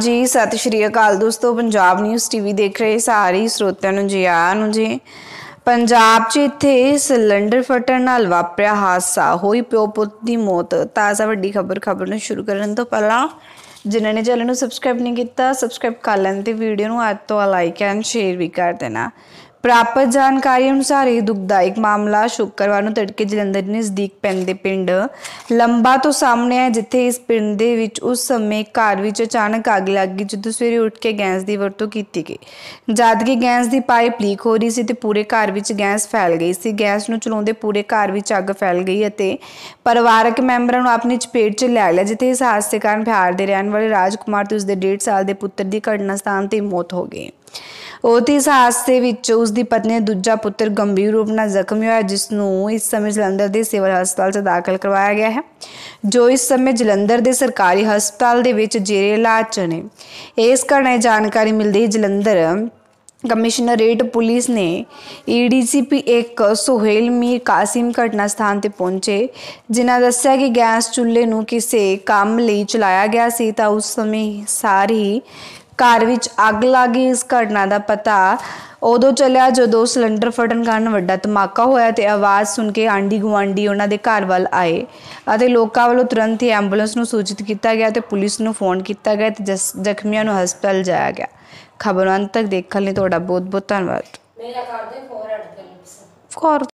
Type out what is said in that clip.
ਜੀ ਸਤਿ ਸ਼੍ਰੀ ਅਕਾਲ ਦੋਸਤੋ ਪੰਜਾਬ ਨਿਊਜ਼ ਟੀਵੀ ਦੇਖ ਰਹੇ ਸਾਰੇ ਸਰੋਤਿਆਂ ਨੂੰ ਜੀ ਆਇਆਂ ਨੂੰ ਜੀ ਪੰਜਾਬ 'ਚ ਇੱਥੇ ਸਿਲੰਡਰ ਫਟਣ ਨਾਲ ਵਾਪਰਿਆ ਹਾਦਸਾ ਹੋਈ ਪਿਓ ਪੁੱਤ ਦੀ ਮੌਤ ਤਾਜ਼ਾ ਵੱਡੀ ਖਬਰ ਖਬਰ ਨੂੰ ਸ਼ੁਰੂ ਕਰਨ ਤੋਂ ਪਹਿਲਾਂ ਜਿਨ੍ਹਾਂ ਨੇ ਚੈਨਲ ਨੂੰ ਸਬਸਕ੍ਰਾਈਬ ਨਹੀਂ ਕੀਤਾ ਸਬਸਕ੍ਰਾਈਬ ਕਰ ਲੈਣ ਤੇ ਵੀਡੀਓ ਨੂੰ ਅੱਜ ਤੋਂ ਲਾਈਕ ਐਂਡ ਸ਼ੇਅਰ ਵੀ ਕਰ ਦੇਣਾ ਪ੍ਰਾਪਤ ਜਾਣਕਾਰੀ ਅਨੁਸਾਰ ਇਹ ਦੁਖਦਾਇਕ ਮਾਮਲਾ ਸ਼ੁੱਕਰਵਾਰ ਨੂੰ ਤੜਕੇ ਜਲੰਧਰ ਦੇ ਨਜ਼ਦੀਕ ਪੈਂਦੇ ਪਿੰਡ ਲੰਬਾ ਤੋਂ ਸਾਹਮਣੇ ਆਇਆ ਜਿੱਥੇ ਇਸ ਪਿੰਡ ਦੇ ਵਿੱਚ ਉਸ ਸਮੇਂ ਘਰ ਵਿੱਚ ਅਚਾਨਕ ਅੱਗ ਲੱਗ ਗਈ ਜਦੋਂ ਸਵੇਰੇ ਉੱਠ ਕੇ ਗੈਸ ਦੀ ਵਰਤੋਂ ਕੀਤੀ ਗਈ ਜਦ ਕਿ ਗੈਸ ਦੀ ਪਾਈਪ ਲੀਕ ਹੋ ਰਹੀ ਸੀ ਤੇ ਪੂਰੇ ਘਰ ਵਿੱਚ ਗੈਸ ਫੈਲ ਗਈ ਸੀ ਗੈਸ ਨੂੰ ਚਲਾਉਂਦੇ ਪੂਰੇ ਘਰ ਵਿੱਚ ਅੱਗ ਫੈਲ ਗਈ ਅਤੇ ਪਰਿਵਾਰਕ ਮੈਂਬਰਾਂ ਨੂੰ ਆਪਣੀ ਚਪੇਟ 'ਚ ਲੈ ਲਿਆ ਜਿੱਥੇ ਇਸ ਹਾਦਸੇ ਕਾਰਨ ਬਿਹਾਰ ਦੇ ਰਹਿਣ ਵਾਲੇ ਰਾਜਕੁਮਾਰ ਤੇ ਉਸ ਦੇ 1.5 ਸਾਲ ਦੇ ਪੁੱਤਰ ਦੀ ਘਟਨਾ ਸਥਾਨ ਤੇ ਮੌਤ ਹੋ ਗਈ ਉਹ ਤੇ ਇਸ ਹਾਦਸੇ ਵਿੱਚ ਉਸ ਦੀ ਪਤਨੀ ਦੂਜਾ ਪੁੱਤਰ ਗੰਭੀਰ ਰੂਪ ਨਾਲ ਜ਼ਖਮੀ ਹੋਇਆ ਜਿਸ ਨੂੰ ਇਸ ਸਮੇਂ ਜਲੰਧਰ ਦੇ ਸਿਵਲ ਹਸਪਤਾਲ 'ਚ ਦਾਖਲ ਕਰਵਾਇਆ ਗਿਆ ਹੈ ਜੋ ਇਸ ਸਮੇਂ ਜਲੰਧਰ ਦੇ ਸਰਕਾਰੀ ਹਸਪਤਾਲ ਦੇ ਵਿੱਚ ਜੇਰੇ ਇਲਾਜ 'ਚ ਨੇ ਇਸ ਕਾਰਨ ਜਾਣਕਾਰੀ ਮਿਲਦੀ ਜਲੰਧਰ ਕਮਿਸ਼ਨਰੇਟ ਪੁਲਿਸ ਨੇ ਈਡੀਸੀਪੀ e 1 ਸੁਹੇਲ ਮੀਰ ਕਾਸਿਮ ਘਟਨਾ ਸਥਾਨ ਤੇ ਪਹੁੰਚੇ ਜਿਨ੍ਹਾਂ ਦੱਸਿਆ ਕਿ ਗੈਸ ਚੁੱਲ੍ਹੇ ਨੂੰ ਕਿਸੇ ਕੰਮ ਲਈ ਚਲਾਇਆ ਗਿਆ ਸੀ ਤਾਂ ਉਸ ਸਮੇਂ ਸਾਰੀ ਘਰ ਵਿੱਚ ਅੱਗ ਲੱਗ ਗਈ ਇਸ ਘਟਨਾ ਦਾ ਪਤਾ ਉਦੋਂ ਚੱਲਿਆ ਜਦੋਂ ਸਿਲੰਡਰ ਫਟਣ ਕਾਰਨ ਵੱਡਾ ਧਮਾਕਾ ਹੋਇਆ ਤੇ ਆਵਾਜ਼ ਸੁਣ ਕੇ ਆਂਡੀ ਗੁਆਂਡੀ ਉਹਨਾਂ ਦੇ ਘਰ ਵੱਲ ਆਏ ਅਤੇ ਲੋਕਾਂ ਵੱਲੋਂ ਤੁਰੰਤ ਹੀ ਐਂਬੂਲੈਂਸ ਨੂੰ ਸੂਚਿਤ ਕੀਤਾ ਗਿਆ ਤੇ ਪੁਲਿਸ ਨੂੰ ਫੋਨ ਕੀਤਾ ਗਿਆ ਤੇ ਜ਼ਖਮੀਆਂ ਨੂੰ ਹਸਪਤਾਲ ਜਾਇਆ ਗਿਆ ਖਬਰਾਂ ਅੰਤ ਤੱਕ ਦੇਖਣ ਲਈ ਤੁਹਾਡਾ ਬਹੁਤ ਬਹੁਤ ਧੰਨਵਾਦ ਮੇਰਾ ਕਰਦੇ ਫੋਰ 8 ਕਰ